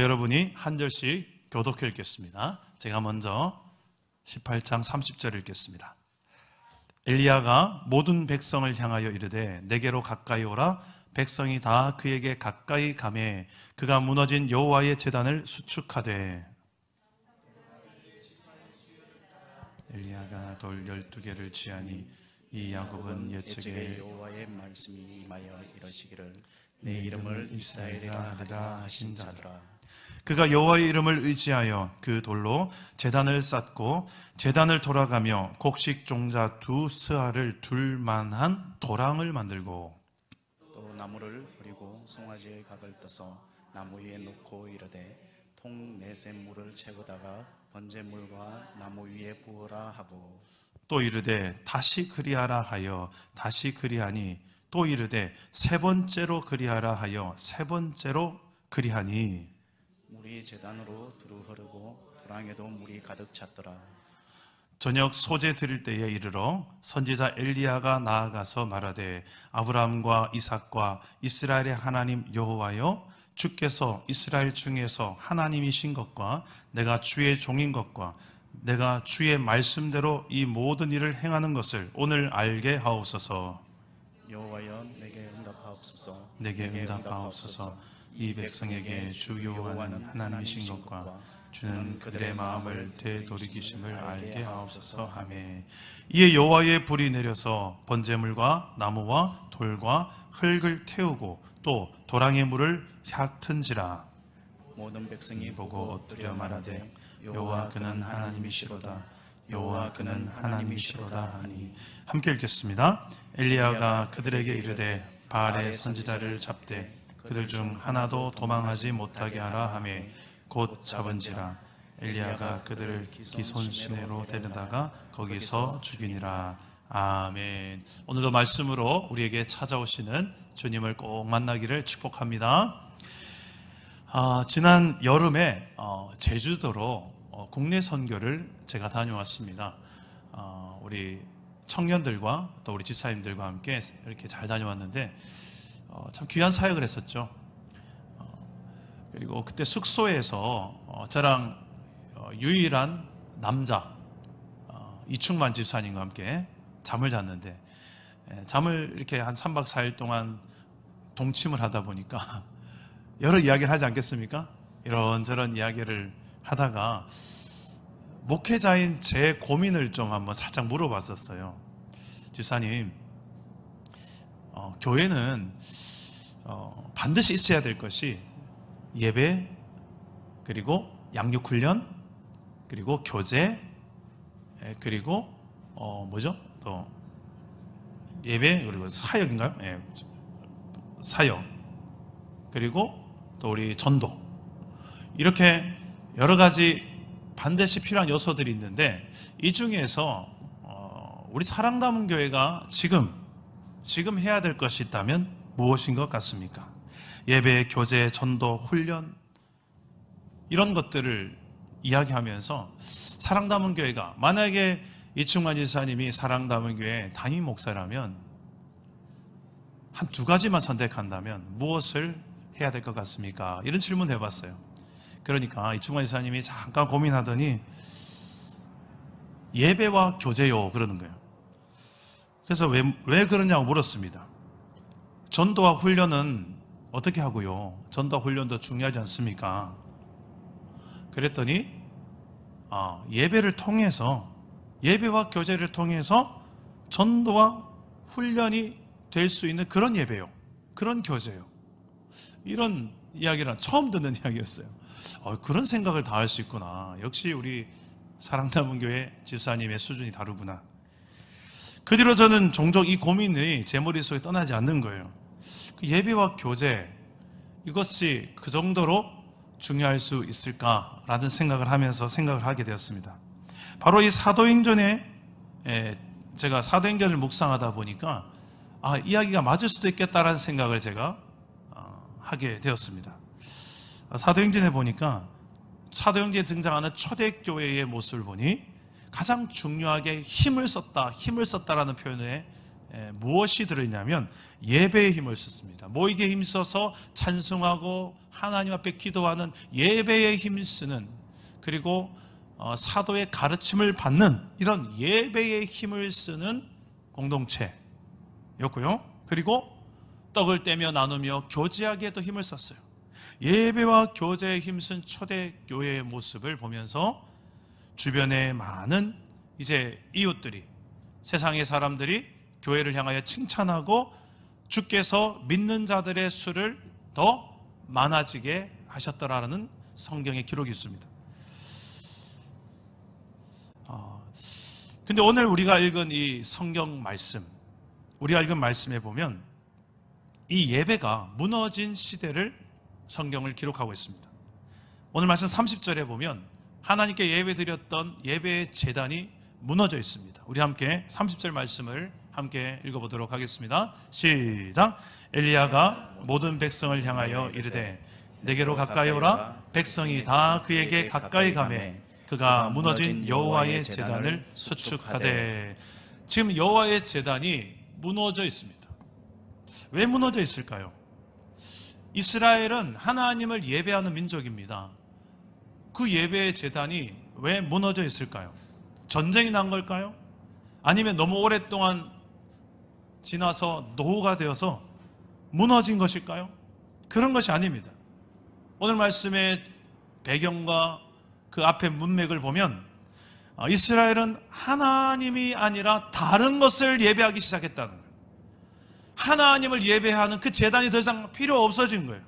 여러분이 한 절씩 교독해 읽겠습니다. 제가 먼저 18장 30절 읽겠습니다. 엘리야가 모든 백성을 향하여 이르되 내게로 가까이 오라 백성이 다 그에게 가까이 감해 그가 무너진 여호와의 제단을 수축하되 엘리야가 돌 열두 개를 취하니 이 야곱은 예측의 여호와의 말씀이 임하여 이러시기를 내 이름을 이스라엘이라 하라 하신 자들아 그가 여호와의 이름을 의지하여 그 돌로 재단을 쌓고 재단을 돌아가며 곡식 종자 두 스아를 둘 만한 도랑을 만들고 또 나무를 버리고 송아지의 각을 떠서 나무 위에 놓고 이르되 통 내샘 물을 채우다가 번제물과 나무 위에 부어라 하고 또 이르되 다시 그리하라 하여 다시 그리하니 또 이르되 세 번째로 그리하라 하여 세 번째로 그리하니 물이 재단으로 두루 흐르고 도랑에도 물이 가득 찼더라. 저녁 소재 드릴 때에 이르러 선지자 엘리야가 나아가서 말하되 아브라함과 이삭과 이스라엘의 하나님 여호와여 주께서 이스라엘 중에서 하나님이신 것과 내가 주의 종인 것과 내가 주의 말씀대로 이 모든 일을 행하는 것을 오늘 알게 하옵소서. 여호와여 내게 응답하옵소서. 내게 응답하옵소서. 이 백성에게 주요한 하나님이신 것과 주는 그들의 마음을 되돌이기심을 알게 하옵소서 하매 이에 여호와의 불이 내려서 번제물과 나무와 돌과 흙을 태우고 또 도랑의 물을 핥은지라 모든 백성이 보고 엎드려 말하되 여호와 그는 하나님이시로다 여호와 그는 하나님이시로다 하니 함께 읽겠습니다 엘리야가 그들에게 이르되 바알의 선지자를 잡되 그들 중 하나도 도망하지 못하게 하라 하매 곧 잡은지라 엘리야가 그들을 기손 신으로 데려다가 거기서 죽이니라 아멘 오늘도 말씀으로 우리에게 찾아오시는 주님을 꼭 만나기를 축복합니다 아, 지난 여름에 어, 제주도로 어, 국내 선교를 제가 다녀왔습니다 어, 우리 청년들과 또 우리 집사님들과 함께 이렇게 잘 다녀왔는데 어, 참 귀한 사역을 했었죠. 어, 그리고 그때 숙소에서 어, 저랑 유일한 남자 이충만 집사님과 함께 잠을 잤는데 예, 잠을 이렇게 한 3박 4일 동안 동침을 하다 보니까 여러 이야기를 하지 않겠습니까? 이런저런 이야기를 하다가 목회자인 제 고민을 좀 한번 살짝 물어봤었어요. 집사님, 어, 교회는 어, 반드시 있어야 될 것이 예배, 그리고 양육훈련, 그리고 교제, 예, 그리고 어, 뭐죠? 또 예배, 그리고 사역인가요? 예, 사역, 그리고 또 우리 전도. 이렇게 여러 가지 반드시 필요한 요소들이 있는데 이 중에서 어, 우리 사랑 담은 교회가 지금 지금 해야 될 것이 있다면 무엇인 것 같습니까? 예배, 교제, 전도, 훈련 이런 것들을 이야기하면서 사랑 담은 교회가 만약에 이충만 지사님이 사랑 담은 교회 담임 목사라면 한 두 가지만 선택한다면 무엇을 해야 될 것 같습니까? 이런 질문 해봤어요. 그러니까 이충만 지사님이 잠깐 고민하더니 예배와 교제요 그러는 거예요. 그래서 왜, 왜 그러냐고 물었습니다. 전도와 훈련은 어떻게 하고요? 전도와 훈련도 중요하지 않습니까? 그랬더니 아, 예배를 통해서 예배와 교제를 통해서 전도와 훈련이 될 수 있는 그런 예배요. 그런 교제요. 이런 이야기는 처음 듣는 이야기였어요. 어, 그런 생각을 다 할 수 있구나. 역시 우리 사랑남은 교회 지사님의 수준이 다르구나. 그 뒤로 저는 종종 이 고민이 제 머릿속에 떠나지 않는 거예요. 예배와 교제 이것이 그 정도로 중요할 수 있을까라는 생각을 하면서 생각을 하게 되었습니다. 바로 이 사도행전에 예, 제가 사도행전을 묵상하다 보니까 아 이야기가 맞을 수도 있겠다라는 생각을 제가 어, 하게 되었습니다. 사도행전에 보니까 사도행전에 등장하는 초대교회의 모습을 보니 가장 중요하게 힘을 썼다, 힘을 썼다라는 표현에 무엇이 들어있냐면 예배의 힘을 쓰습니다. 모이기 힘써서 찬송하고 하나님 앞에 기도하는 예배의 힘쓰는 그리고 어, 사도의 가르침을 받는 이런 예배의 힘을 쓰는 공동체였고요. 그리고 떡을 떼며 나누며 교제하기에도 힘을 썼어요. 예배와 교제에 힘쓴 초대 교회의 모습을 보면서 주변의 많은 이제 이웃들이 세상의 사람들이 교회를 향하여 칭찬하고 주께서 믿는 자들의 수를 더 많아지게 하셨더라는 성경의 기록이 있습니다. 어, 근데 오늘 우리가 읽은 이 성경 말씀, 우리가 읽은 말씀에 보면 이 예배가 무너진 시대를 성경을 기록하고 있습니다. 오늘 말씀 30절에 보면 하나님께 예배 드렸던 예배의 재단이 무너져 있습니다. 우리 함께 30절 말씀을 함께 읽어보도록 하겠습니다. 시작. 엘리야가 모든 백성을 향하여 이르되 내게로 가까이 오라 백성이 다 그에게 가까이 가매 그가 무너진 여호와의 재단을 수축하되 지금 여호와의 재단이 무너져 있습니다. 왜 무너져 있을까요? 이스라엘은 하나님을 예배하는 민족입니다. 그 예배의 재단이 왜 무너져 있을까요? 전쟁이 난 걸까요? 아니면 너무 오랫동안 지나서 노후가 되어서 무너진 것일까요? 그런 것이 아닙니다. 오늘 말씀의 배경과 그 앞에 문맥을 보면 아, 이스라엘은 하나님이 아니라 다른 것을 예배하기 시작했다는 거예요. 하나님을 예배하는 그 재단이 더 이상 필요 없어진 거예요.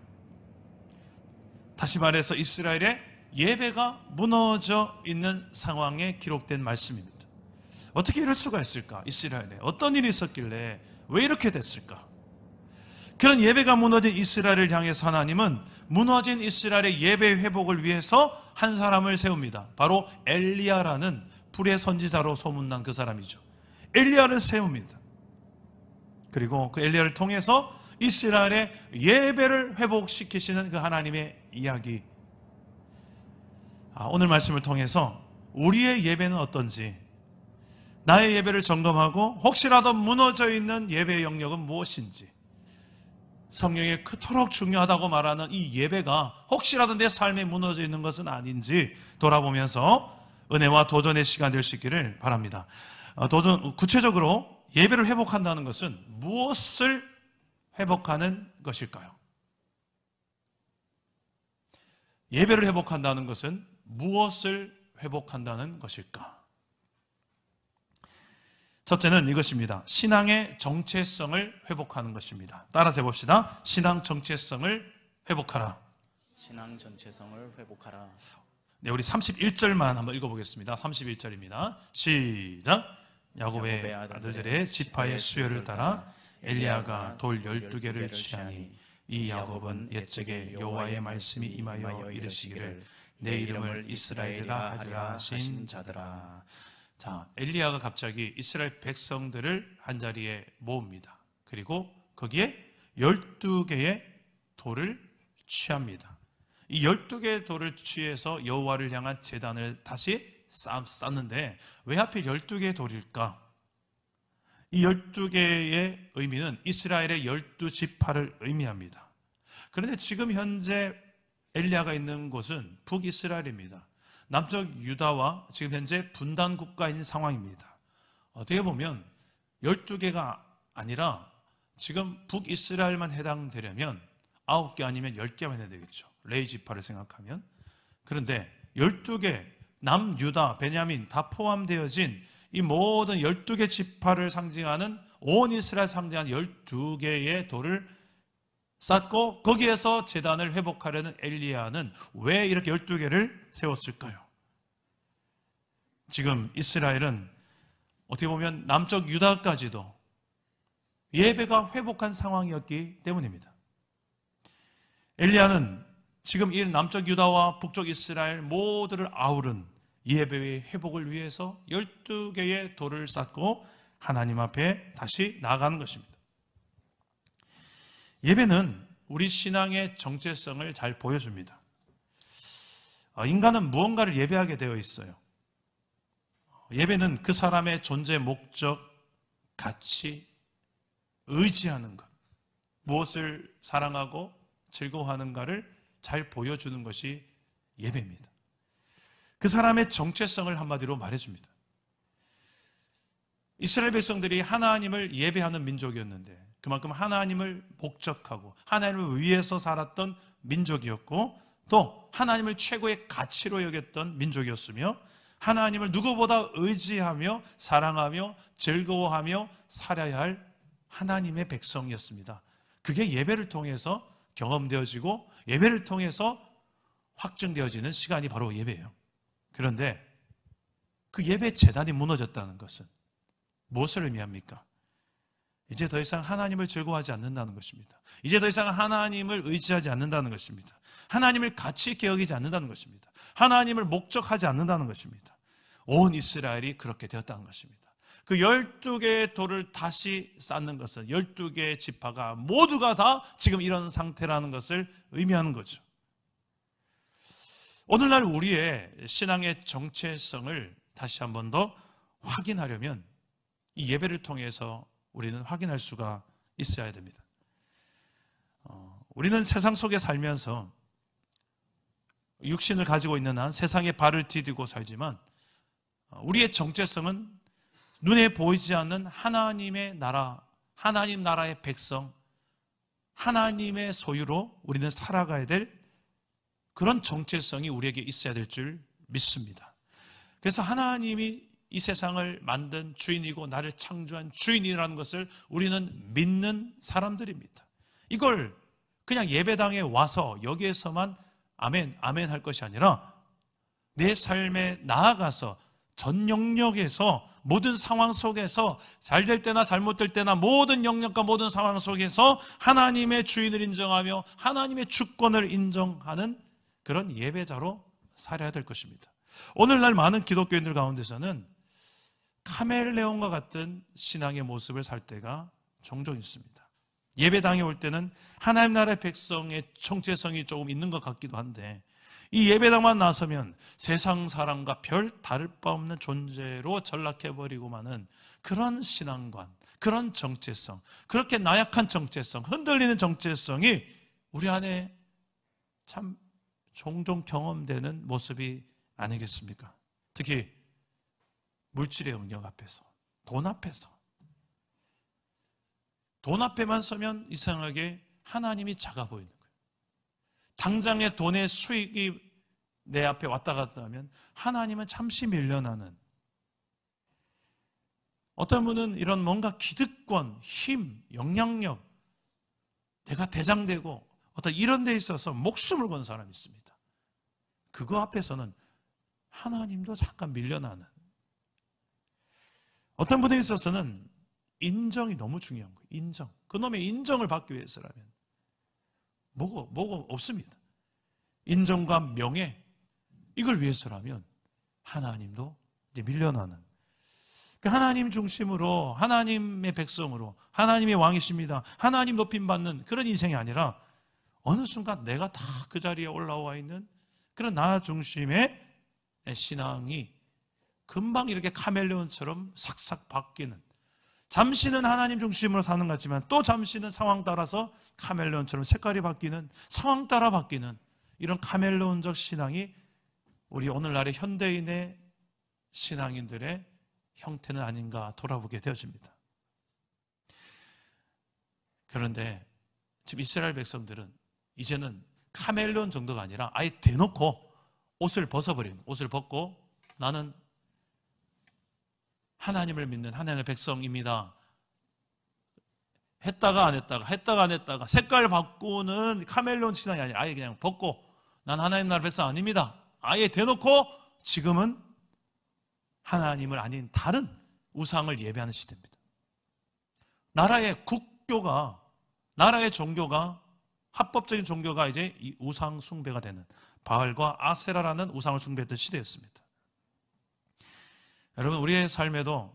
다시 말해서 이스라엘의 예배가 무너져 있는 상황에 기록된 말씀입니다. 어떻게 이럴 수가 있을까? 이스라엘에 어떤 일이 있었길래 왜 이렇게 됐을까? 그런 예배가 무너진 이스라엘을 향해서 하나님은 무너진 이스라엘의 예배 회복을 위해서 한 사람을 세웁니다. 바로 엘리야라는 불의 선지자로 소문난 그 사람이죠. 엘리야를 세웁니다. 그리고 그 엘리야를 통해서 이스라엘의 예배를 회복시키시는 그 하나님의 이야기. 아, 오늘 말씀을 통해서 우리의 예배는 어떤지 나의 예배를 점검하고 혹시라도 무너져 있는 예배 영역은 무엇인지 성령이 그토록 중요하다고 말하는 이 예배가 혹시라도 내 삶에 무너져 있는 것은 아닌지 돌아보면서 은혜와 도전의 시간 될 수 있기를 바랍니다. 어, 도전 구체적으로 예배를 회복한다는 것은 무엇을 회복하는 것일까요? 예배를 회복한다는 것은 무엇을 회복한다는 것일까? 첫째는 이것입니다. 신앙의 정체성을 회복하는 것입니다. 따라서 해봅시다. 신앙 정체성을 회복하라. 신앙 정체성을 회복하라. 네, 우리 31절만 한번 읽어보겠습니다. 31절입니다. 시작. 야곱의, 아들들의 지파의 수요를 따라 엘리야가 돌 12개를 취하니 이 야곱은 옛적에 여호와의 말씀이 임하여 이르시기를 내 이름을 이스라엘이라 하리라 하신 자들아 자, 엘리야가 갑자기 이스라엘 백성들을 한 자리에 모읍니다. 그리고 거기에 12개의 돌을 취합니다. 이 12개의 돌을 취해서 여호와를 향한 재단을 다시 쌓았는데 왜 하필 12개의 돌일까? 이 12개의 의미는 이스라엘의 12지파를 의미합니다. 그런데 지금 현재 엘리야가 있는 곳은 북이스라엘입니다. 남쪽 유다와 지금 현재 분단 국가인 상황입니다. 어떻게 보면 12개가 아니라 지금 북이스라엘만 해당되려면 9개 아니면 10개만 해야 되겠죠. 레이 지파를 생각하면. 그런데 12개 남유다, 베냐민 다 포함되어진 이 모든 12개 지파를 상징하는 온 이스라엘 상징하는 12개의 돌을 쌓고 거기에서 재단을 회복하려는 엘리야는 왜 이렇게 12개를 세웠을까요? 지금 이스라엘은 어떻게 보면 남쪽 유다까지도 예배가 회복한 상황이었기 때문입니다. 엘리야는 지금 이 남쪽 유다와 북쪽 이스라엘 모두를 아우른 예배의 회복을 위해서 12개의 돌을 쌓고 하나님 앞에 다시 나가는 것입니다. 예배는 우리 신앙의 정체성을 잘 보여줍니다. 어, 인간은 무언가를 예배하게 되어 있어요. 예배는 그 사람의 존재 목적, 가치, 의지하는 것. 무엇을 사랑하고 즐거워하는가를 잘 보여주는 것이 예배입니다. 그 사람의 정체성을 한마디로 말해줍니다. 이스라엘 백성들이 하나님을 예배하는 민족이었는데 그만큼 하나님을 목적하고 하나님을 위해서 살았던 민족이었고 또 하나님을 최고의 가치로 여겼던 민족이었으며 하나님을 누구보다 의지하며 사랑하며 즐거워하며 살아야 할 하나님의 백성이었습니다. 그게 예배를 통해서 경험되어지고 예배를 통해서 확증되어지는 시간이 바로 예배예요. 그런데 그 예배 재단이 무너졌다는 것은 무엇을 의미합니까? 이제 더 이상 하나님을 즐거워하지 않는다는 것입니다. 이제 더 이상 하나님을 의지하지 않는다는 것입니다. 하나님을 가치 있게 여기지 않는다는 것입니다. 하나님을 목적하지 않는다는 것입니다. 온 이스라엘이 그렇게 되었다는 것입니다. 그 12개의 돌을 다시 쌓는 것은 12개의 지파가 모두가 다 지금 이런 상태라는 것을 의미하는 거죠. 오늘날 우리의 신앙의 정체성을 다시 한 번 더 확인하려면 이 예배를 통해서 우리는 확인할 수가 있어야 됩니다. 어, 우리는 세상 속에 살면서 육신을 가지고 있는 한 세상에 발을 디디고 살지만 어, 우리의 정체성은 눈에 보이지 않는 하나님의 나라, 하나님 나라의 백성, 하나님의 소유로 우리는 살아가야 될 그런 정체성이 우리에게 있어야 될 줄 믿습니다. 그래서 하나님이 이 세상을 만든 주인이고 나를 창조한 주인이라는 것을 우리는 믿는 사람들입니다. 이걸 그냥 예배당에 와서 여기에서만 아멘, 아멘 할 것이 아니라 내 삶에 나아가서 전 영역에서 모든 상황 속에서 잘 될 때나 잘못될 때나 모든 영역과 모든 상황 속에서 하나님의 주인을 인정하며 하나님의 주권을 인정하는 그런 예배자로 살아야 될 것입니다. 오늘날 많은 기독교인들 가운데서는 카멜레온과 같은 신앙의 모습을 살 때가 종종 있습니다. 예배당에 올 때는 하나님 나라의 백성의 정체성이 조금 있는 것 같기도 한데 이 예배당만 나서면 세상 사람과 별 다를 바 없는 존재로 전락해버리고 마는 그런 신앙관, 그런 정체성, 그렇게 나약한 정체성, 흔들리는 정체성이 우리 안에 참 종종 경험되는 모습이 아니겠습니까? 특히 물질의 영역 앞에서, 돈 앞에서. 돈 앞에만 서면 이상하게 하나님이 작아 보이는 거예요. 당장의 돈의 수익이 내 앞에 왔다 갔다 하면 하나님은 잠시 밀려나는 어떤 분은 이런 뭔가 기득권, 힘, 영향력, 내가 대장되고 어떤 이런 데 있어서 목숨을 건 사람이 있습니다. 그거 앞에서는 하나님도 잠깐 밀려나는 어떤 분에 있어서는 인정이 너무 중요한 거예요. 인정. 그놈의 인정을 받기 위해서라면 뭐고 뭐고 없습니다. 인정과 명예 이걸 위해서라면 하나님도 이제 밀려나는 그러니까 하나님 중심으로 하나님의 백성으로 하나님의 왕이십니다. 하나님 높임 받는 그런 인생이 아니라 어느 순간 내가 다 그 자리에 올라와 있는 그런 나 중심의 신앙이 금방 이렇게 카멜레온처럼 싹싹 바뀌는 잠시는 하나님 중심으로 사는 것 같지만 또 잠시는 상황 따라서 카멜레온처럼 색깔이 바뀌는 상황 따라 바뀌는 이런 카멜레온적 신앙이 우리 오늘날의 현대인의 신앙인들의 형태는 아닌가 돌아보게 되어집니다. 그런데 지금 이스라엘 백성들은 이제는 카멜론 정도가 아니라 아예 대놓고 옷을 벗어버린 옷을 벗고 나는 하나님을 믿는 하나님의 백성입니다. 했다가 안 했다가 했다가 안 했다가 색깔 바꾸는 카멜론 신앙이 아니라 아예 그냥 벗고 난 하나님 나라 백성 아닙니다. 아예 대놓고 지금은 하나님을 아닌 다른 우상을 예배하는 시대입니다. 나라의 국교가 나라의 종교가 합법적인 종교가 이제 우상 숭배가 되는 바알과 아세라라는 우상을 숭배했던 시대였습니다. 여러분 우리의 삶에도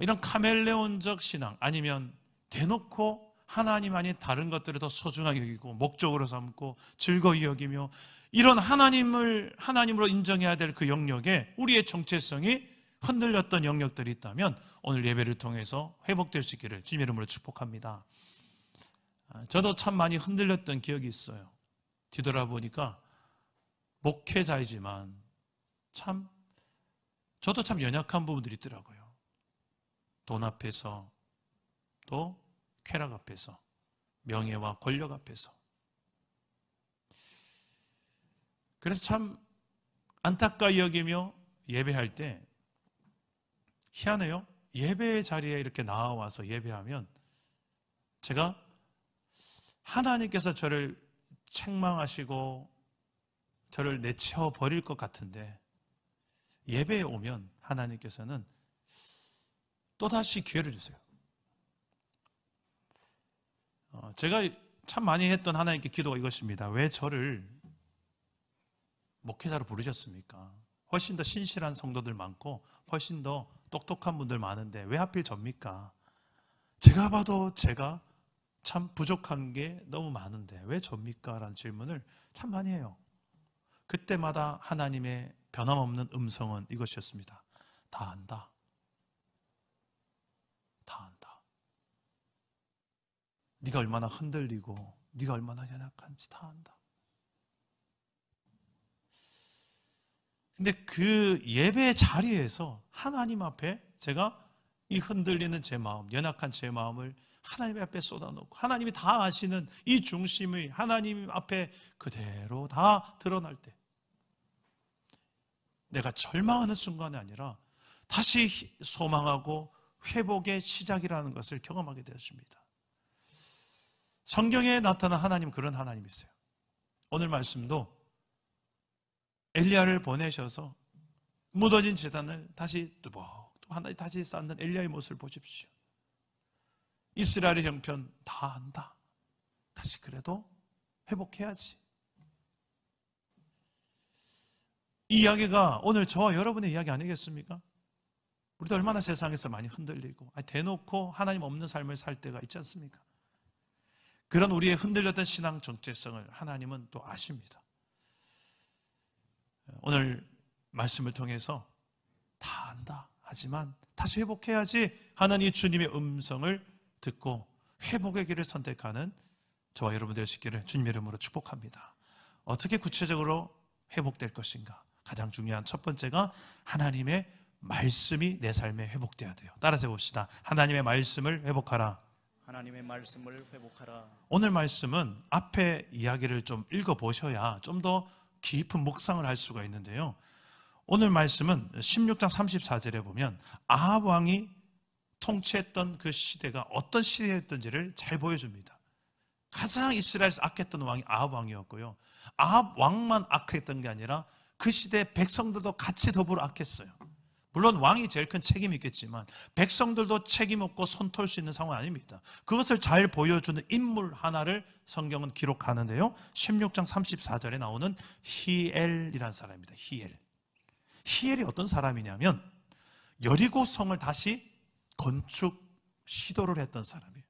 이런 카멜레온적 신앙 아니면 대놓고 하나님 아닌 다른 것들을 더 소중하게 여기고 목적으로 삼고 즐거이 여기며 이런 하나님을 하나님으로 인정해야 될 그 영역에 우리의 정체성이 흔들렸던 영역들이 있다면 오늘 예배를 통해서 회복될 수 있기를 주님 이름으로 축복합니다. 아, 저도 참 많이 흔들렸던 기억이 있어요. 뒤돌아보니까 목회자이지만 참 저도 참 연약한 부분들이 있더라고요. 돈 앞에서 또 쾌락 앞에서 명예와 권력 앞에서 그래서 참 안타까이 여기며 예배할 때 희한해요. 예배 자리에 이렇게 나와서 예배하면 제가 하나님께서 저를 책망하시고 저를 내쳐 버릴 것 같은데 예배에 오면 하나님께서는 또다시 기회를 주세요. 어, 제가 참 많이 했던 하나님께 기도가 이것입니다. 왜 저를 목회자로 부르셨습니까? 훨씬 더 신실한 성도들 많고 훨씬 더 똑똑한 분들 많은데 왜 하필 접니까? 제가 봐도 제가 참 부족한 게 너무 많은데 왜 접니까? 라는 질문을 참 많이 해요. 그때마다 하나님의 변함없는 음성은 이것이었습니다. 다 안다. 다 안다. 네가 얼마나 흔들리고 네가 얼마나 연약한지 다 안다. 근데 그 예배 자리에서 하나님 앞에 제가 이 흔들리는 제 마음, 연약한 제 마음을 하나님 앞에 쏟아놓고 하나님이 다 아시는 이 중심의 하나님 앞에 그대로 다 드러날 때 내가 절망하는 순간이 아니라 다시 소망하고 회복의 시작이라는 것을 경험하게 되었습니다. 성경에 나타난 하나님 그런 하나님이세요. 오늘 말씀도 엘리야를 보내셔서 무너진 재단을 다시 뚜벅뚜벅 하나 다시 쌓는 엘리야의 모습을 보십시오. 이스라엘의 형편 다 안다. 다시 그래도 회복해야지. 이 이야기가 오늘 저와 여러분의 이야기 아니겠습니까? 우리도 얼마나 세상에서 많이 흔들리고 대놓고 하나님 없는 삶을 살 때가 있지 않습니까? 그런 우리의 흔들렸던 신앙 정체성을 하나님은 또 아십니다. 오늘 말씀을 통해서 다 안다. 하지만 다시 회복해야지 하나님 주님의 음성을 듣고 회복의 길을 선택하는 저와 여러분 되시기를 주님의 이름으로 축복합니다. 어떻게 구체적으로 회복될 것인가? 가장 중요한 첫 번째가 하나님의 말씀이 내 삶에 회복돼야 돼요. 따라서 봅시다. 하나님의 말씀을 회복하라. 하나님의 말씀을 회복하라. 오늘 말씀은 앞에 이야기를 좀 읽어 보셔야 좀 더 깊은 묵상을 할 수가 있는데요. 오늘 말씀은 16장 34절에 보면 아합 왕이 통치했던 그 시대가 어떤 시대였던지를 잘 보여줍니다. 가장 이스라엘에서 악했던 왕이 아합 왕이었고요. 아합 왕만 악했던 게 아니라 그 시대 백성들도 같이 더불어 악했어요 물론 왕이 제일 큰 책임이 있겠지만 백성들도 책임 없고 손 털 수 있는 상황 아닙니다. 그것을 잘 보여주는 인물 하나를 성경은 기록하는데요. 16장 34절에 나오는 히엘이라는 사람입니다. 히엘. 히엘이 어떤 사람이냐면 여리고 성을 다시 건축 시도를 했던 사람이에요.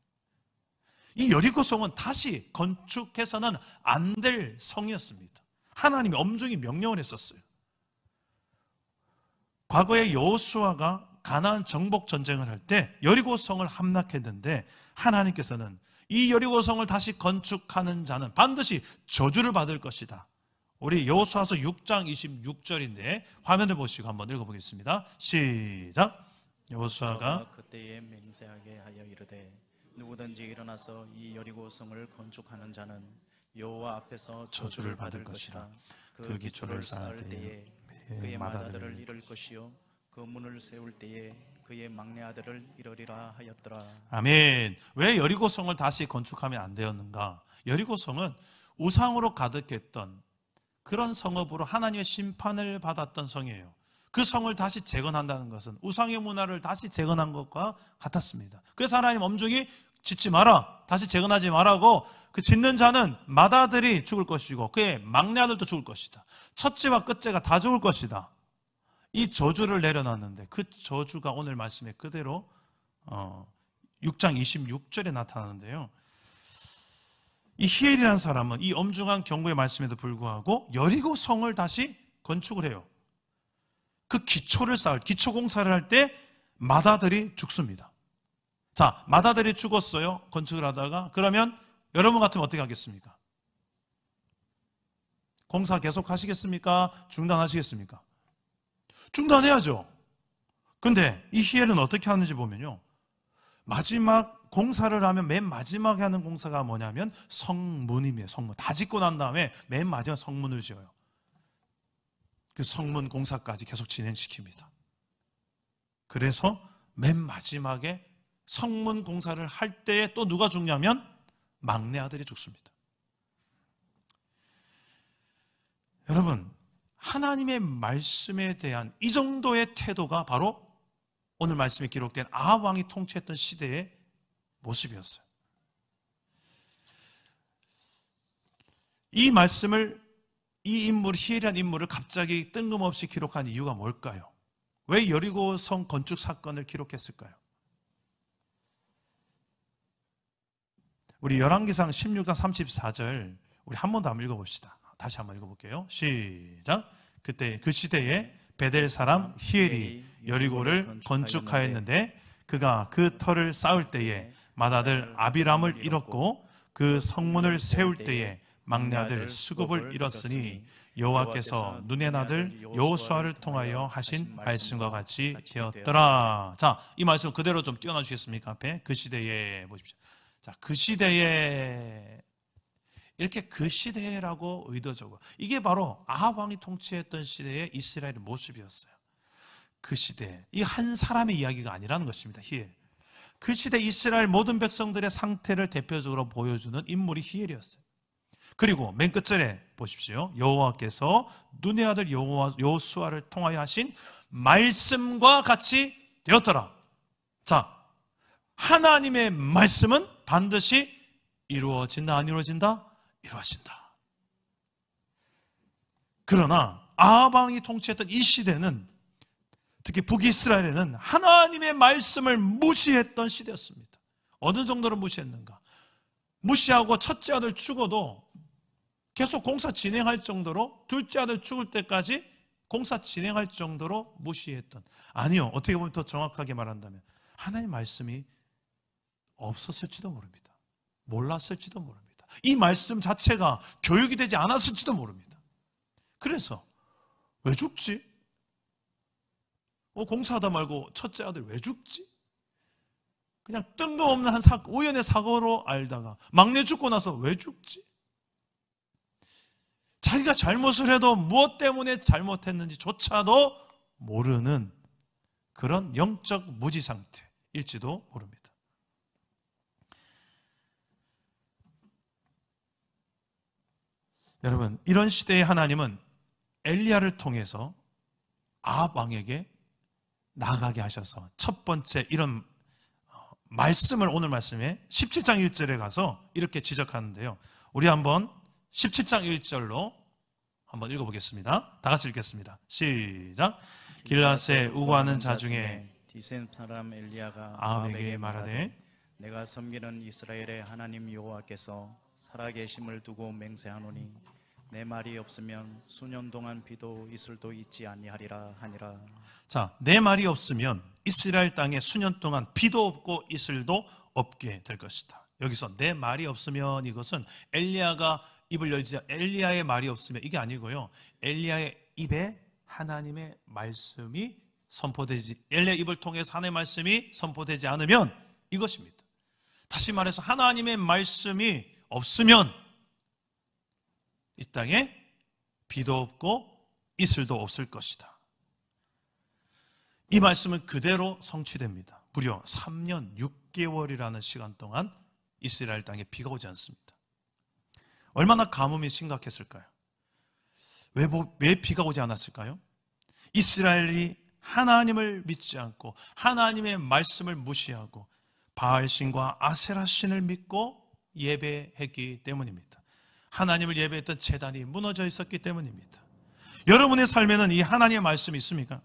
이 여리고 성은 다시 건축해서는 안 될 성이었습니다. 하나님이 엄중히 명령을 했었어요. 과거에 여호수아가 가나안 정복 전쟁을 할 때 여리고 성을 함락했는데 하나님께서는 이 여리고 성을 다시 건축하는 자는 반드시 저주를 받을 것이다. 우리 여호수아서 6장 26절인데 화면을 보시고 한번 읽어보겠습니다. 시작. 여호수아가 그때에 맹세하게 하여 이르되 누구든지 일어나서 이 여리고 성을 건축하는 자는 여호와 앞에서 저주를 받을 것이라 그, 그 기초를 쌓을 때에 예, 그의 마다들을 잃을 것이요 그 문을 세울 때에 그의 막내 아들을 잃으리라 하였더라 아멘 왜 여리고성을 다시 건축하면 안 되었는가 여리고성은 우상으로 가득했던 그런 성읍으로 하나님의 심판을 받았던 성이에요 그 성을 다시 재건한다는 것은 우상의 문화를 다시 재건한 것과 같았습니다 그래서 하나님 엄중히 짓지 마라 다시 재건하지 말라고 그 짓는 자는 마다들이 죽을 것이고 그의 막내 아들도 죽을 것이다. 첫째와 끝째가 다 죽을 것이다. 이 저주를 내려놨는데 그 저주가 오늘 말씀에 그대로 어 6장 26절에 나타나는데요. 이 히엘이라는 사람은 이 엄중한 경고의 말씀에도 불구하고 여리고 성을 다시 건축을 해요. 그 기초를 쌓을 기초 공사를 할 때 마다들이 죽습니다. 자, 마다들이 죽었어요. 건축을 하다가 그러면 여러분 같으면 어떻게 하겠습니까? 공사 계속 하시겠습니까? 중단하시겠습니까? 중단해야죠. 근데 이희엘은 어떻게 하는지 보면요. 마지막 공사를 하면 맨 마지막에 하는 공사가 뭐냐면 성문입니다. 성문. 다 짓고 난 다음에 맨 마지막 성문을 지어요. 그 성문 공사까지 계속 진행시킵니다. 그래서 맨 마지막에 성문 공사를 할 때에 또 누가 죽냐면 막내 아들이 죽습니다. 여러분, 하나님의 말씀에 대한 이 정도의 태도가 바로 오늘 말씀에 기록된 아왕이 통치했던 시대의 모습이었어요. 이 말씀을 이 인물 히엘이 인물을 갑자기 뜬금없이 기록한 이유가 뭘까요? 왜 여리고 성 건축 사건을 기록했을까요? 우리 열왕기상 16장 34절 우리 한 번더 한번 읽어봅시다. 다시 한번 읽어볼게요. 시작. 그때 그 시대에 베델 사람 히엘이 여리고를 건축하였는데 그가 그 터를 쌓을 때에 맏아들 아비람을 잃었고 그 성문을 세울 때에 막내 아들 수급을 잃었으니 여호와께서 눈의 나들 여호수아를 통하여 하신 말씀과 같이 되었더라. 자, 이 말씀 그대로 좀 띄워놔 주겠습니까? 앞에 그 시대에 보십시오. 자, 그 시대에 이렇게 그 시대라고 의도적으로 이게 바로 아합 왕이 통치했던 시대의 이스라엘의 모습이었어요. 그 시대 이 한 사람의 이야기가 아니라는 것입니다. 히엘. 그 시대 이스라엘 모든 백성들의 상태를 대표적으로 보여주는 인물이 히엘이었어요. 그리고 맨 끝절에 보십시오. 여호와께서 눈의 아들 여호와 요호수아를 통하여 하신 말씀과 같이 되었더라. 자, 하나님의 말씀은 반드시 이루어진다, 안 이루어진다? 이루어진다. 그러나 아방이 통치했던 이 시대는 특히 북이스라엘에는 하나님의 말씀을 무시했던 시대였습니다. 어느 정도로 무시했는가? 무시하고 첫째 아들 죽어도 계속 공사 진행할 정도로 둘째 아들 죽을 때까지 공사 진행할 정도로 무시했던 아니요 어떻게 보면 더 정확하게 말한다면 하나님 말씀이 없었을지도 모릅니다. 몰랐을지도 모릅니다. 이 말씀 자체가 교육이 되지 않았을지도 모릅니다. 그래서 왜 죽지? 어, 공사하다 말고 첫째 아들 왜 죽지? 그냥 뜬금없는 한 사, 우연의 사고로 알다가 막내 죽고 나서 왜 죽지? 자기가 잘못을 해도 무엇 때문에 잘못했는지조차도 모르는 그런 영적 무지 상태일지도 모릅니다. 여러분, 이런 시대에 하나님은 엘리야를 통해서 아합 왕에게 나가게 하셔서 첫 번째 이런 어, 말씀을 오늘 말씀에 17장 1절에 가서 이렇게 지적하는데요. 우리 한번 17장 1절로 한번 읽어보겠습니다. 다 같이 읽겠습니다. 시작. 길라세 우고하는 자 중에 디센 사람 엘리야가 아합에게 말하되 내가 섬기는 이스라엘의 하나님 여호와께서 살아계심을 두고 맹세하노니 내 말이 없으면 수년 동안 비도 이슬도 있지 아니하리라 하니라. 자, 내 말이 없으면 이스라엘 땅에 수년 동안 비도 없고 이슬도 없게 될 것이다. 여기서 내 말이 없으면 이것은 엘리야가 입을 열지 엘리야의 말이 없으면 이게 아니고요. 엘리야의 입에 하나님의 말씀이 선포되지 엘리야 입을 통해서 하나님의 말씀이 선포되지 않으면 이것입니다. 다시 말해서 하나님의 말씀이 없으면 이 땅에 비도 없고 이슬도 없을 것이다. 이 말씀은 그대로 성취됩니다. 무려 3년 6개월이라는 시간 동안 이스라엘 땅에 비가 오지 않습니다. 얼마나 가뭄이 심각했을까요? 왜, 왜 비가 오지 않았을까요? 이스라엘이 하나님을 믿지 않고 하나님의 말씀을 무시하고 바알신과 아세라신을 믿고 예배했기 때문입니다. 하나님을 예배했던 재단이 무너져 있었기 때문입니다. 여러분의 삶에는 이 하나님의 말씀이 있습니까?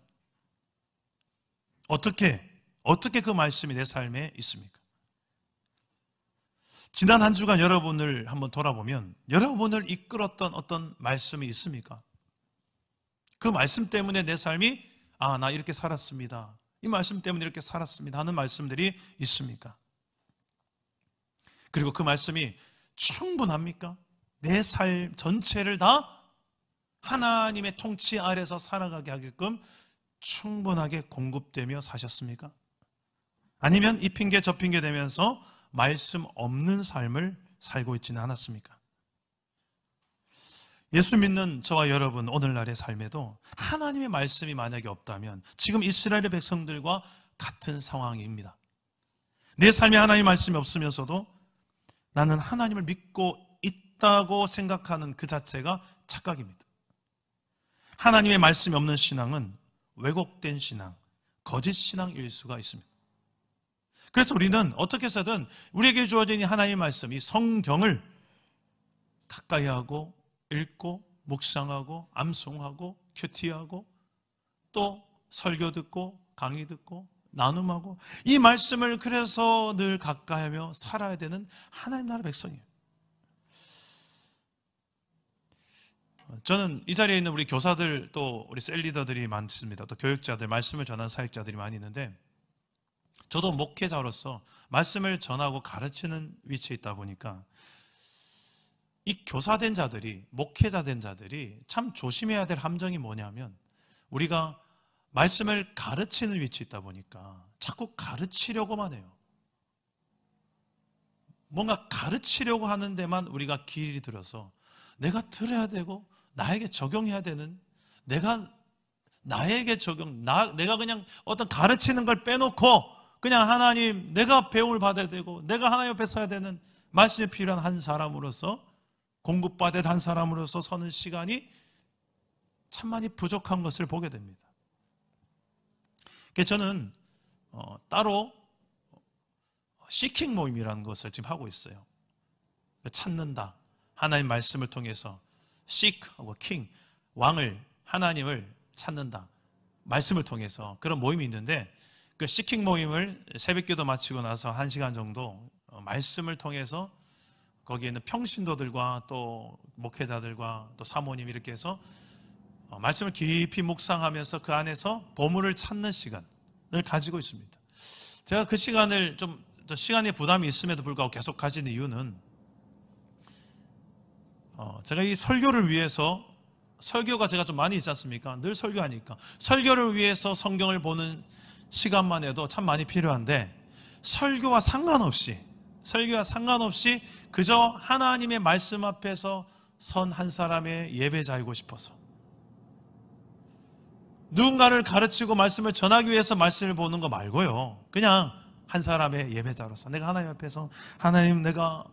어떻게, 어떻게 그 말씀이 내 삶에 있습니까? 지난 한 주간 여러분을 한번 돌아보면 여러분을 이끌었던 어떤 말씀이 있습니까? 그 말씀 때문에 내 삶이 아, 나 이렇게 살았습니다. 이 말씀 때문에 이렇게 살았습니다. 하는 말씀들이 있습니까? 그리고 그 말씀이 충분합니까? 내삶 전체를 다 하나님의 통치 아래서 살아가게 하게끔 충분하게 공급되며 사셨습니까? 아니면 이 핑계 저 핑계 되면서 말씀 없는 삶을 살고 있지는 않았습니까? 예수 믿는 저와 여러분 오늘날의 삶에도 하나님의 말씀이 만약에 없다면 지금 이스라엘의 백성들과 같은 상황입니다. 내 삶에 하나님의 말씀이 없으면서도 나는 하나님을 믿고 있다고 생각하는 그 자체가 착각입니다. 하나님의 말씀이 없는 신앙은 왜곡된 신앙, 거짓 신앙일 수가 있습니다. 그래서 우리는 어떻게 해서든 우리에게 주어진 하나님의 말씀, 이 성경을 가까이 하고 읽고 묵상하고 암송하고 큐티하고 또 설교 듣고 강의 듣고 나눔하고 이 말씀을 그래서 늘 가까이 하며 살아야 되는 하나님 나라 백성이에요. 저는 이 자리에 있는 우리 교사들 또 우리 셀리더들이 많습니다. 또 교육자들, 말씀을 전하는 사역자들이 많이 있는데 저도 목회자로서 말씀을 전하고 가르치는 위치에 있다 보니까 이 교사된 자들이, 목회자된 자들이 참 조심해야 될 함정이 뭐냐면 우리가 말씀을 가르치는 위치에 있다 보니까 자꾸 가르치려고만 해요. 뭔가 가르치려고 하는 데만 우리가 길이 들어서 내가 들어야 되고 나에게 적용해야 되는 내가 나에게 적용 나 내가 그냥 어떤 가르치는 걸 빼놓고 그냥 하나님 내가 배움을 받아야 되고 내가 하나님 옆에 서야 되는 말씀이 필요한 한 사람으로서 공급받은 한 사람으로서 서는 시간이 참 많이 부족한 것을 보게 됩니다. 저는 어, 따로 어, 시킹 모임이라는 것을 지금 하고 있어요. 찾는다. 하나님 말씀을 통해서 seek 하고 king 왕을 하나님을 찾는다 말씀을 통해서 그런 모임이 있는데 그 시킹 모임을 새벽기도 마치고 나서 한 시간 정도 어, 말씀을 통해서 거기에 는 평신도들과 또 목회자들과 또 사모님 이렇게 해서 어, 말씀을 깊이 묵상하면서 그 안에서 보물을 찾는 시간을 가지고 있습니다. 제가 그 시간을 좀 시간에 부담이 있음에도 불구하고 계속 가진 이유는 어, 제가 이 설교를 위해서 설교가 제가 좀 많이 있지 않습니까? 늘 설교하니까 설교를 위해서 성경을 보는 시간만 해도 참 많이 필요한데 설교와 상관없이 설교와 상관없이 그저 하나님의 말씀 앞에서 선 한 사람의 예배자이고 싶어서 누군가를 가르치고 말씀을 전하기 위해서 말씀을 보는 거 말고요. 그냥 한 사람의 예배자로서 내가 하나님 앞에서 하나님 내가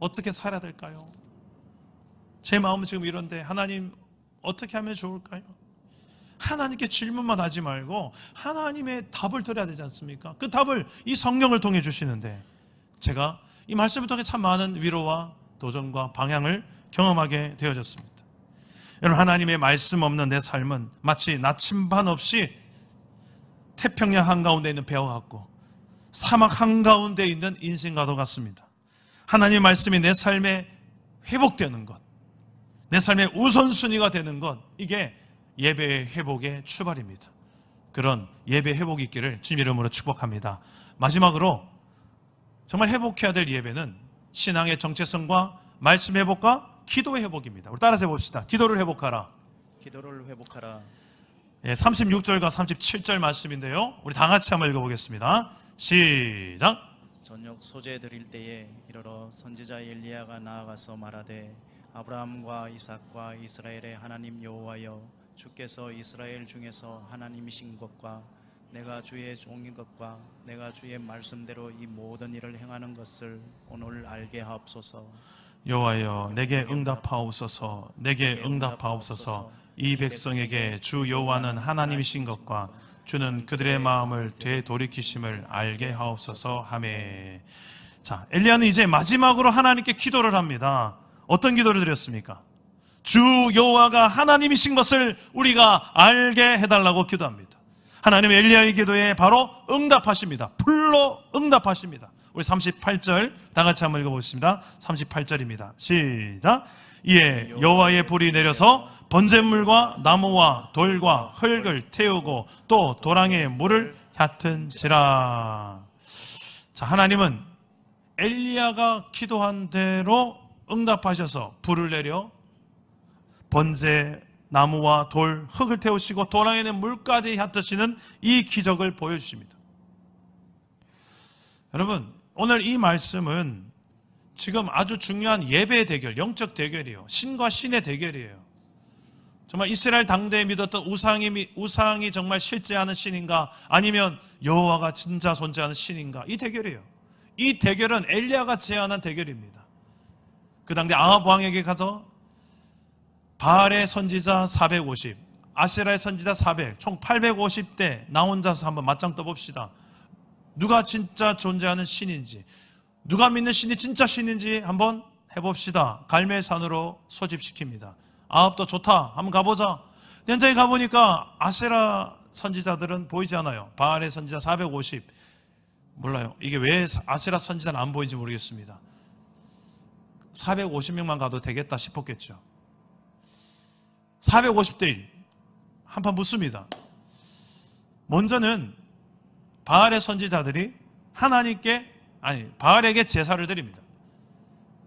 어떻게 살아야 될까요? 제 마음은 지금 이런데 하나님 어떻게 하면 좋을까요? 하나님께 질문만 하지 말고 하나님의 답을 들어야 되지 않습니까? 그 답을 이 성령을 통해 주시는데 제가 이 말씀을 통해 참 많은 위로와 도전과 방향을 경험하게 되어졌습니다. 여러분 하나님의 말씀 없는 내 삶은 마치 나침반 없이 태평양 한가운데 있는 배와 같고 사막 한가운데 있는 인생과도 같습니다. 하나님의 말씀이 내 삶에 회복되는 것내 삶의 우선순위가 되는 것, 이게 예배의 회복의 출발입니다. 그런 예배 회복이 있기를 주님 이름으로 축복합니다. 마지막으로 정말 회복해야 될 예배는 신앙의 정체성과 말씀 회복과 기도의 회복입니다. 우리 따라 해봅시다. 기도를 회복하라. 기도를 회복하라. 예, 36절과 37절 말씀인데요. 우리 다 같이 한번 읽어보겠습니다. 시작. 저녁 소재 드릴 때에 이르러 선지자 엘리야가 나아가서 말하되 아브라함과 이삭과 이스라엘의 하나님 여호와여 주께서 이스라엘 중에서 하나님이신 것과 내가 주의 종인 것과 내가 주의 말씀대로 이 모든 일을 행하는 것을 오늘 알게 하옵소서. 여호와여 내게 응답하옵소서. 내게 응답하옵소서. 이 백성에게 주 여호와는 하나님이신 것과 주는 그들의 마음을 되돌이키심을 알게 하옵소서. 하메. 자, 엘리야는 이제 마지막으로 하나님께 기도를 합니다. 어떤 기도를 드렸습니까? 주 여호와가 하나님이신 것을 우리가 알게 해달라고 기도합니다. 하나님 엘리야의 기도에 바로 응답하십니다. 풀로 응답하십니다. 우리 38절 다 같이 한번 읽어보겠습니다. 38절입니다. 시작. 예, 여호와의 불이 내려서 번제물과 나무와 돌과 흙을 태우고 또 도랑에 물을 얕은지라. 자, 하나님은 엘리야가 기도한 대로 응답하셔서 불을 내려 번제 나무와 돌, 흙을 태우시고 도랑에는 물까지 핥으시는이 기적을 보여주십니다. 여러분, 오늘 이 말씀은 지금 아주 중요한 예배 대결, 영적 대결이에요. 신과 신의 대결이에요. 정말 이스라엘 당대에 믿었던 우상이, 우상이 정말 실제하는 신인가 아니면 여호와가 진짜 존재하는 신인가 이 대결이에요. 이 대결은 엘리야가 제안한 대결입니다. 그 당대 아합 왕에게 가서 바알의 선지자 450, 아세라의 선지자 400, 총 850대 나 혼자서 한번 맞짱 떠봅시다. 누가 진짜 존재하는 신인지, 누가 믿는 신이 진짜 신인지 한번 해봅시다. 갈매산으로 소집시킵니다. 아합도 좋다. 한번 가보자. 현장에 가보니까 아세라 선지자들은 보이지 않아요. 바알의 선지자 450. 몰라요. 이게 왜 아세라 선지자는 안 보이는지 모르겠습니다. 450명만 가도 되겠다 싶었겠죠. 450대 1. 한판 묻습니다 먼저는 바알의 선지자들이 하나님께, 아니, 바알에게 제사를 드립니다.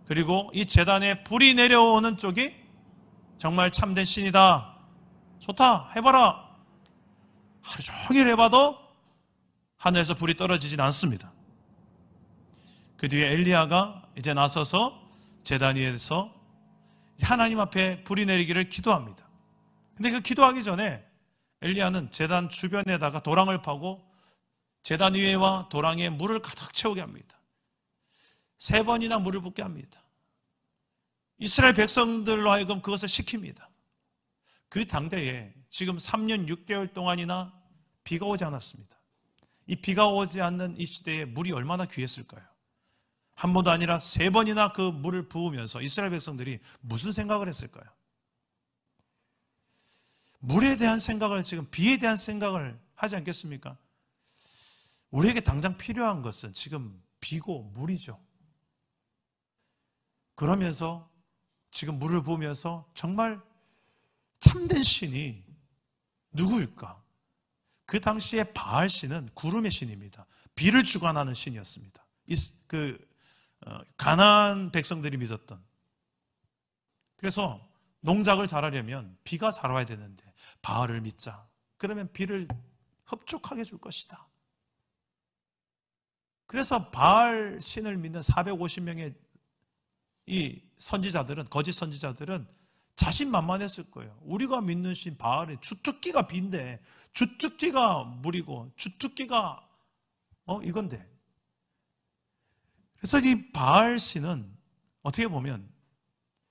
그리고 이 재단에 불이 내려오는 쪽이 정말 참된 신이다. 좋다. 해봐라. 하루 종일 해봐도 하늘에서 불이 떨어지진 않습니다. 그 뒤에 엘리아가 이제 나서서 재단 위에서 하나님 앞에 불이 내리기를 기도합니다. 근데 그 기도하기 전에 엘리야는 재단 주변에다가 도랑을 파고 재단 위에와 도랑에 물을 가득 채우게 합니다. 세 번이나 물을 붓게 합니다. 이스라엘 백성들로 하여금 그것을 시킵니다. 그 당대에 지금 3년 6개월 동안이나 비가 오지 않았습니다. 이 비가 오지 않는 이 시대에 물이 얼마나 귀했을까요? 한 번도 아니라 세 번이나 그 물을 부으면서 이스라엘 백성들이 무슨 생각을 했을까요? 물에 대한 생각을 지금 비에 대한 생각을 하지 않겠습니까? 우리에게 당장 필요한 것은 지금 비고 물이죠. 그러면서 지금 물을 부으면서 정말 참된 신이 누구일까? 그 당시에 바알 신은 구름의 신입니다. 비를 주관하는 신이었습니다. 그 어, 가난한 백성들이 믿었던. 그래서 농작을 잘하려면 비가 잘 와야 되는데 바을을 믿자. 그러면 비를 흡족하게 줄 것이다. 그래서 바알 신을 믿는 450명의 이 선지자들은 거짓 선지자들은 자신만만했을 거예요. 우리가 믿는 신 바알의 주특기가 빈데 주특기가 물이고 주특기가 어 이건데 그래서 이 바알 씨는 어떻게 보면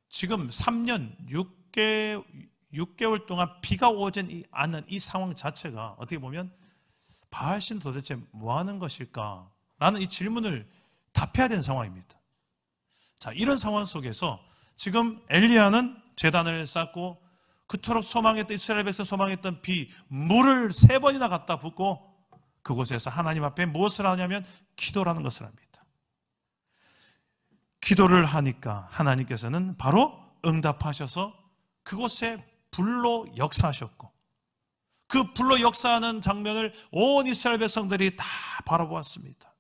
지금 3년 6개, 6개월 동안 비가 오지 않는이 상황 자체가 어떻게 보면 바알 씨는 도대체 뭐 하는 것일까? 라는 이 질문을 답해야 되는 상황입니다. 자, 이런 상황 속에서 지금 엘리야는 재단을 쌓고 그토록 소망했던 이스라엘 백성 소망했던 비, 물을 세 번이나 갖다 붓고 그곳에서 하나님 앞에 무엇을 하냐면 기도라는 것을 합니다. 기도를 하니까 하나님께서는 바로 응답하셔서 그곳에 불로 역사하셨고 그 불로 역사하는 장면을 온 이스라엘 백성들이 다 바라보았습니다.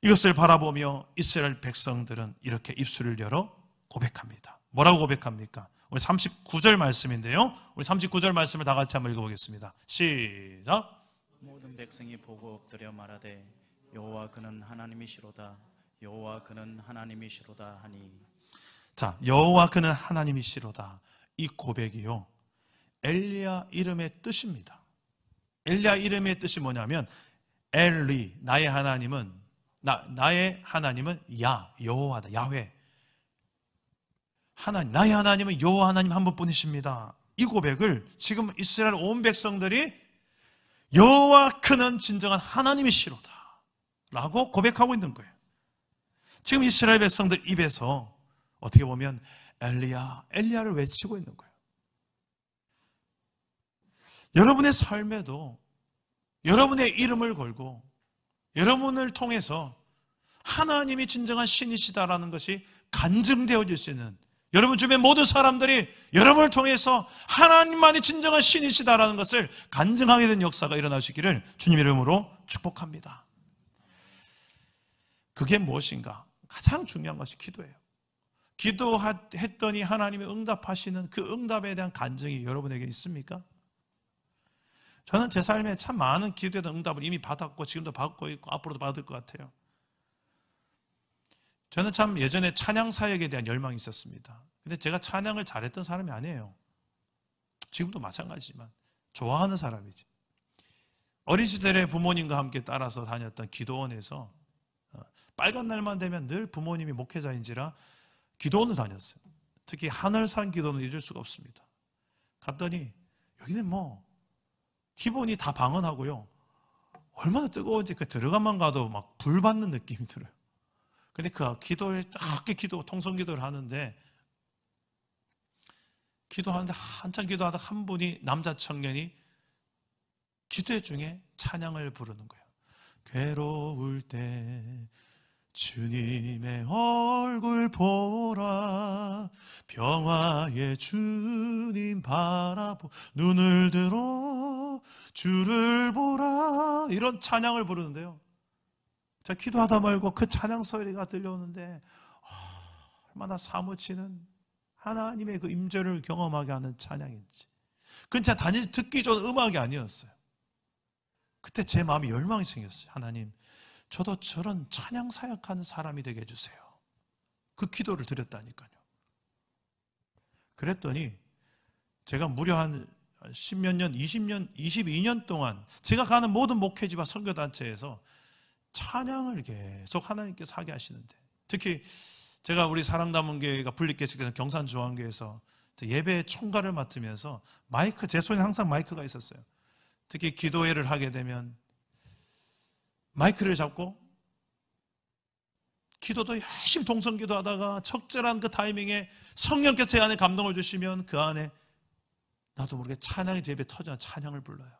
이것을 바라보며 이스라엘 백성들은 이렇게 입술을 열어 고백합니다. 뭐라고 고백합니까? 우리 39절 말씀인데요. 우리 39절 말씀을 다 같이 한번 읽어보겠습니다. 시작. 모든 백성이 보고 엎드려 말하되 여호와 그는 하나님이시로다. 여호와 그는 하나님이시로다 하니 자 여호와 그는 하나님이시로다 이 고백이요 엘리야 이름의 뜻입니다 엘리야 이름의 뜻이 뭐냐면 엘리 나의 하나님은 나, 나의 하나님은 야 여호와다 야훼 하나님 나의 하나님은 여호와 하나님 한 분뿐이십니다 이 고백을 지금 이스라엘 온 백성들이 여호와 크는 진정한 하나님이시로다 라고 고백하고 있는 거예요 지금 이스라엘 백성들 입에서 어떻게 보면 엘리야, 엘리야를 외치고 있는 거예요. 여러분의 삶에도 여러분의 이름을 걸고 여러분을 통해서 하나님이 진정한 신이시다라는 것이 간증되어질 수 있는 여러분 주변 모든 사람들이 여러분을 통해서 하나님만이 진정한 신이시다라는 것을 간증하게 된 역사가 일어나시기를 주님 이름으로 축복합니다. 그게 무엇인가? 가장 중요한 것이 기도예요. 기도했더니 하나님이 응답하시는 그 응답에 대한 간증이 여러분에게 있습니까? 저는 제 삶에 참 많은 기도에 대한 응답을 이미 받았고 지금도 받고 있고 앞으로도 받을 것 같아요. 저는 참 예전에 찬양 사역에 대한 열망이 있었습니다. 근데 제가 찬양을 잘했던 사람이 아니에요. 지금도 마찬가지지만 좋아하는 사람이지. 어린 시절에 부모님과 함께 따라서 다녔던 기도원에서 빨간 날만 되면 늘 부모님이 목회자인지라 기도원을 다녔어요. 특히 하늘산 기도는 잊을 수가 없습니다. 갔더니 여기는 뭐 기본이 다 방언하고요. 얼마나 뜨거운지 그 들어가만 가도 막 불 받는 느낌이 들어요. 근데 그 기도에 작게 기도, 통성 기도를 하는데 기도하는데 한참 기도하다 한 분이 남자 청년이 기도 중에 찬양을 부르는 거예요. 괴로울 때 주님의 얼굴 보라 평화의 주님 바라보 눈을 들어 주를 보라 이런 찬양을 부르는데요. 자 기도하다 말고 그 찬양 소리가 들려오는데 얼마나 사무치는 하나님의 그 임재를 경험하게 하는 찬양인지. 근처 단지 듣기 좋은 음악이 아니었어요. 그때 제 마음이 열망이 생겼어요. 하나님, 저도 저런 찬양 사역하는 사람이 되게 해주세요. 그 기도를 드렸다니까요. 그랬더니 제가 무려 한 10몇 년, 20년, 22년 동안 제가 가는 모든 목회지와 선교단체에서 찬양을 계속 하나님께 사게 하시는데 특히 제가 우리 사랑담은교회가 분립개척해서 경산중앙교회에서 예배의 총괄을 맡으면서 마이크, 제 손에 항상 마이크가 있었어요. 특히 기도회를 하게 되면 마이크를 잡고 기도도 열심히 동성 기도하다가 적절한 그 타이밍에 성령께서 제 안에 감동을 주시면 그 안에 나도 모르게 찬양이 제배 터져 찬양을 불러요.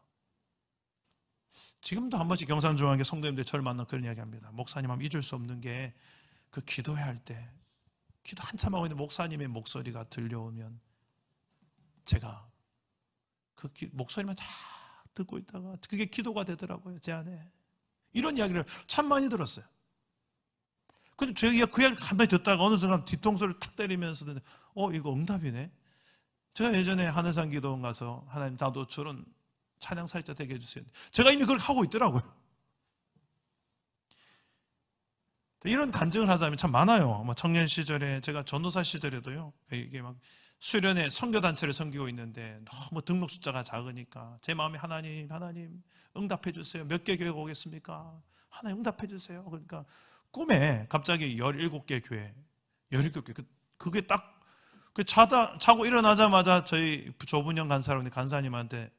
지금도 한 번씩 경산중앙회 성도님들 저를 만나 그런 이야기 합니다. 목사님 하면 잊을 수 없는 게 그기도할 때, 기도 한참 하고 있는 목사님의 목소리가 들려오면 제가 그 기, 목소리만 쫙 듣고 있다가 그게 기도가 되더라고요, 제 안에. 이런 이야기를 참 많이 들었어요. 근데 제가 그 이야기 가만히 듣다가 어느 순간 뒤통수를 탁 때리면서 어 이거 응답이네. 제가 예전에 하늘산 기도원 가서 하나님 나도 저런 찬양 사역자 되게 해주세요. 제가 이미 그걸 하고 있더라고요. 이런 간증을 하자면 참 많아요. 뭐 청년 시절에 제가 전도사 시절에도요. 이게 막 수련회 선교단체를 섬기고 있는데 너무 등록 숫자가 작으니까 제 마음이 하나님 하나님 응답해 주세요. 몇 개 교회 오겠습니까? 하나님 응답해 주세요. 그러니까 꿈에 갑자기 17개 교회 17개 그게 딱 그 자다 자고 일어나자마자 저희 조분영 간사님 간사님한테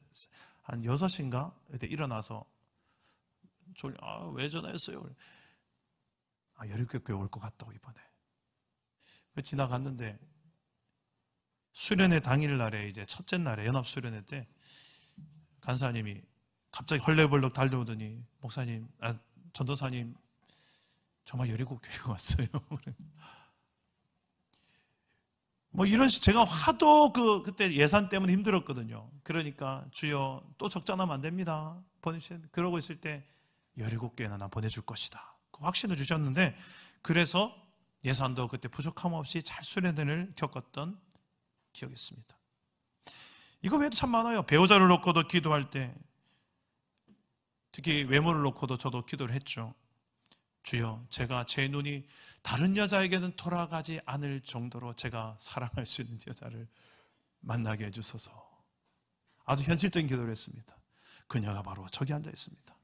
한 6시인가 그때 일어나서 아왜 전화했어요? 아 17개 교회 올 것 같다고 이번에 지나갔는데 수련회 당일 날에 이제 첫째 날에 연합 수련회 때 간사님이 갑자기 헐레벌떡 달려오더니 목사님, 아, 전도사님 정말 열이곱 교회 왔어요. 뭐 이런 식 제가 하도 그 그때 예산 때문에 힘들었거든요. 그러니까 주여 또 적자 나면 안 됩니다. 보내신 그러고 있을 때 열일곱 개나 나 보내줄 것이다. 그 확신을 주셨는데 그래서 예산도 그때 부족함 없이 잘 수련회를 겪었던 기억했습니다. 이거 외에도 참 많아요. 배우자를 놓고도 기도할 때 특히 외모를 놓고도 저도 기도를 했죠. 주여, 제가 제 눈이 다른 여자에게는 돌아가지 않을 정도로 제가 사랑할 수 있는 여자를 만나게 해주소서. 아주 현실적인 기도를 했습니다. 그녀가 바로 저기 앉아 있습니다.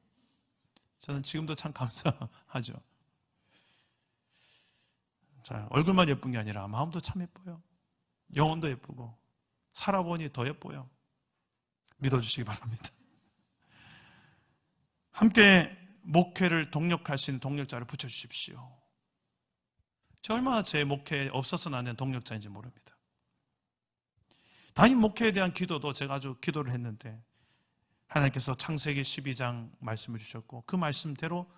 저는 지금도 참 감사하죠. 자, 얼굴만 예쁜 게 아니라 마음도 참 예뻐요. 영혼도 예쁘고 살아보니 더 예뻐요. 믿어주시기 바랍니다. 함께 목회를 동력할 수 있는 동력자를 붙여주십시오. 저 얼마나 제 목회에 없어서는 는 동력자인지 모릅니다. 담임 목회에 대한 기도도 제가 아주 기도를 했는데 하나님께서 창세기 12장 말씀을 주셨고 그 말씀대로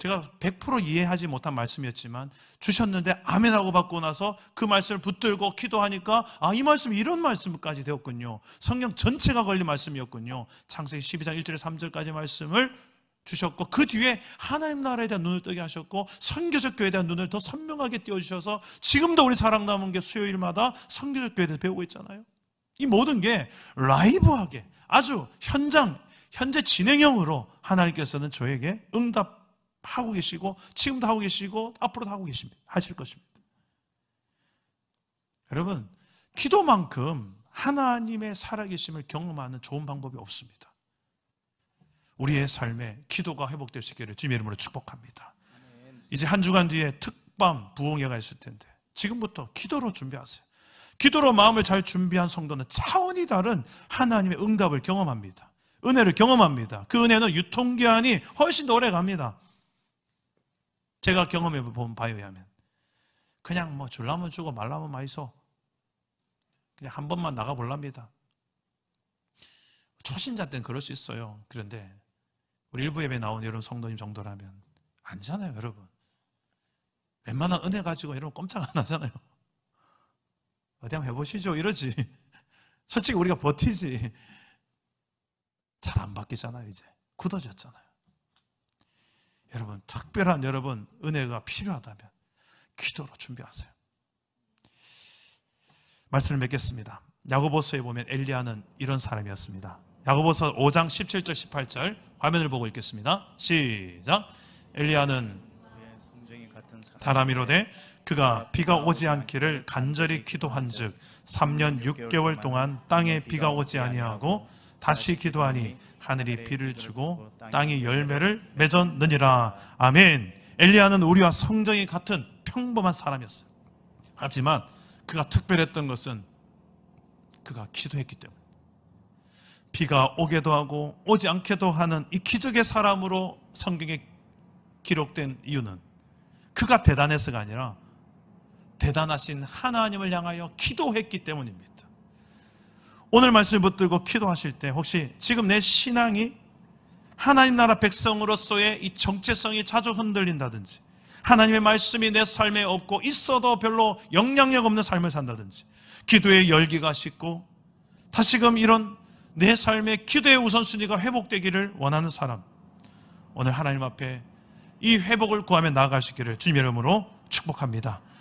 제가 100% 이해하지 못한 말씀이었지만 주셨는데 아멘하고 받고 나서 그 말씀을 붙들고 기도하니까 아 이 말씀이 런 말씀까지 되었군요. 성경 전체가 걸린 말씀이었군요. 창세기 12장 1절에서 3절까지 말씀을 주셨고 그 뒤에 하나님 나라에 대한 눈을 뜨게 하셨고 선교적 교회에 대한 눈을 더 선명하게 띄워주셔서 지금도 우리 사랑 남은 게 수요일마다 선교적 교회에 대해서 배우고 있잖아요. 이 모든 게 라이브하게 아주 현장 현재 진행형으로 하나님께서는 저에게 응답 하고 계시고 지금도 하고 계시고 앞으로도 하고 계십니다. 하실 것입니다. 여러분, 기도만큼 하나님의 살아계심을 경험하는 좋은 방법이 없습니다. 우리의 삶에 기도가 회복될 수 있기를 주님 이름으로 축복합니다. 이제 한 주간 뒤에 특밤 부흥회가 있을 텐데 지금부터 기도로 준비하세요. 기도로 마음을 잘 준비한 성도는 차원이 다른 하나님의 응답을 경험합니다. 은혜를 경험합니다. 그 은혜는 유통기한이 훨씬 더 오래 갑니다. 제가 경험해 본 바에 의 하면 그냥 뭐 줄라면 주고 말라면 마이소 그냥 한 번만 나가 볼랍니다. 초신자 때는 그럴 수 있어요. 그런데 우리 일부 예배 나온 여러분 성도님 정도라면 아니잖아요, 여러분. 웬만한 은혜 가지고 여러분 꼼짝 안 하잖아요. 어디 한번 해보시죠. 이러지. 솔직히 우리가 버티지. 잘 안 바뀌잖아요, 이제. 굳어졌잖아요. 여러분, 특별한 여러분 은혜가 필요하다면 기도로 준비하세요. 말씀을 맺겠습니다. 야고보서에 보면 엘리야는 이런 사람이었습니다. 야고보서 5장 17절 18절 화면을 보고 읽겠습니다. 시작. 엘리야는 다람이로되 그가 비가 오지 않기를 간절히 기도한즉 3년 6개월 동안 땅에 비가 오지 아니하고 다시 기도하니 하늘이 비를 주고 땅이 열매를 맺었느니라. 아멘. 엘리야는 우리와 성정이 같은 평범한 사람이었어요. 하지만 그가 특별했던 것은 그가 기도했기 때문. 비가 오게도 하고 오지 않게도 하는 이 기적의 사람으로 성경에 기록된 이유는 그가 대단해서가 아니라 대단하신 하나님을 향하여 기도했기 때문입니다. 오늘 말씀 붙들고 기도하실 때 혹시 지금 내 신앙이 하나님 나라 백성으로서의 이 정체성이 자주 흔들린다든지 하나님의 말씀이 내 삶에 없고 있어도 별로 영향력 없는 삶을 산다든지 기도의 열기가 식고 다시금 이런 내 삶의 기도의 우선순위가 회복되기를 원하는 사람 오늘 하나님 앞에 이 회복을 구하며 나아가시기를 주님 이름으로 축복합니다.